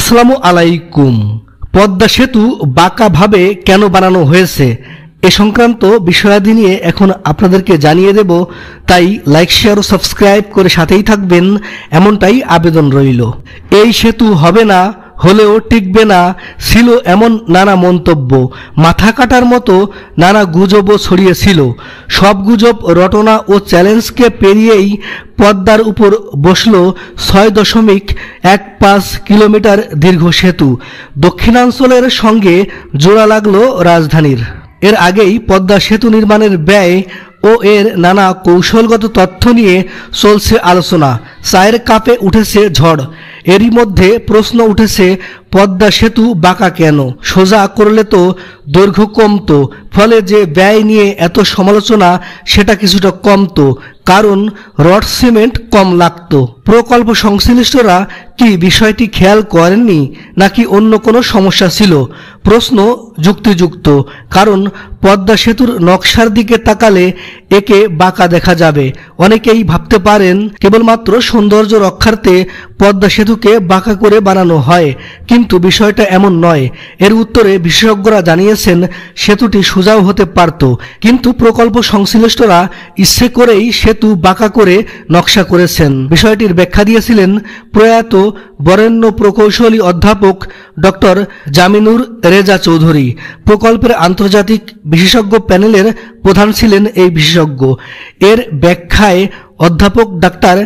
আসসালামু আলাইকুম পদ্মা সেতু বাঁকাভাবে কেন বানানো হয়েছে এ সংক্রান্ত বিষয়াদি নিয়ে এখন আপনাদেরকে জানিয়ে দেব তাই লাইক শেয়ার ও সাবস্ক্রাইব করে সাথেই থাকবেন এমনটাই আবেদন রইল এই সেতু হবে না হলেও টিকবে না ছিল এমন নানা মন্তব্য মাথা কাটার মতো নানা গুজবও ছড়িয়েছিল সব গুজব রটনা ও চ্যালেঞ্জকে পেরিয়েই পদ্মার উপর বসল ছয় দশমিক এক পাঁচ কিলোমিটার দীর্ঘ সেতু দক্ষিণাঞ্চলের সঙ্গে জোড়া লাগল রাজধানীর এর আগেই পদ্মা সেতু নির্মাণের ব্যয় ও এর নানা কৌশলগত তথ্য নিয়ে চলছে আলোচনা চায়ের কাপে উঠেছে ঝড় এরই মধ্যে প্রশ্ন উঠেছে পদ্মা সেতু বাঁকা কেন সোজা করলে তো দৈর্ঘ্য কমত ফলে যে ব্যয় নিয়ে এত সমালোচনা সেটা কিছুটা কমতো কারণ রড সিমেন্ট কম লাগত প্রকল্প সংশ্লিষ্টরা কি বিষয়টি খেয়াল করেননি নাকি অন্য কোনো সমস্যা ছিল প্রশ্ন যুক্তিযুক্ত কারণ পদ্মা সেতুর নকশার দিকে তাকালে একে বাঁকা দেখা যাবে অনেকেই ভাবতে পারেন কেবলমাত্র সৌন্দর্য রক্ষার্থে পদ্মা সেতু সেতুকে বাঁকা করে বানানো হয় কিন্তু বিষয়টা এমন নয় এর উত্তরে বিশেষজ্ঞরা জানিয়েছেন সেতুটি সোজাও হতে পারত কিন্তু প্রকল্প সংশ্লিষ্টরা ইচ্ছে করেই সেতু বাঁকা করে নকশা করেছেন বিষয়টির ব্যাখ্যা দিয়েছিলেন প্রয়াত বরেণ্য প্রকৌশলী অধ্যাপক ডক্টর জামিনুর রেজা চৌধুরী প্রকল্পের আন্তর্জাতিক বিশেষজ্ঞ প্যানেলের প্রধান ছিলেন এই বিশেষজ্ঞ এর ব্যাখ্যায় অধ্যাপক ডাক্তার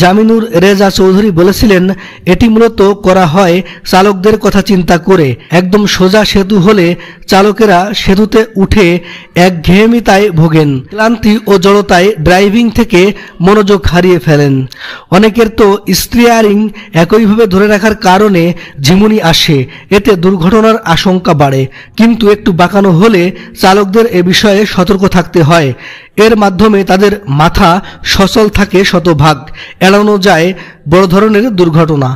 জামিনুর রেজা চৌধুরী বলেছিলেন এটি মূলত করা হয় চালকদের কথা চিন্তা করে একদম সোজা সেতু হলে চালকেরা সেতুতে উঠে একঘেয়েমিতায় ভোগেন ক্লান্তি ও জড়তায় ড্রাইভিং থেকে মনোযোগ হারিয়ে ফেলেন অনেকের তো স্টিয়ারিং একইভাবে ধরে রাখার কারণে ঝিমুনি আসে এতে দুর্ঘটনার আশঙ্কা বাড়ে কিন্তু একটু বাঁকানো হলে চালকদের এ বিষয়ে সতর্ক থাকতে হয় এর মাধ্যমে তাদের মাথা সচল থাকে শতভাগ এড়ানো যায় বড় ধরনের দুর্ঘটনা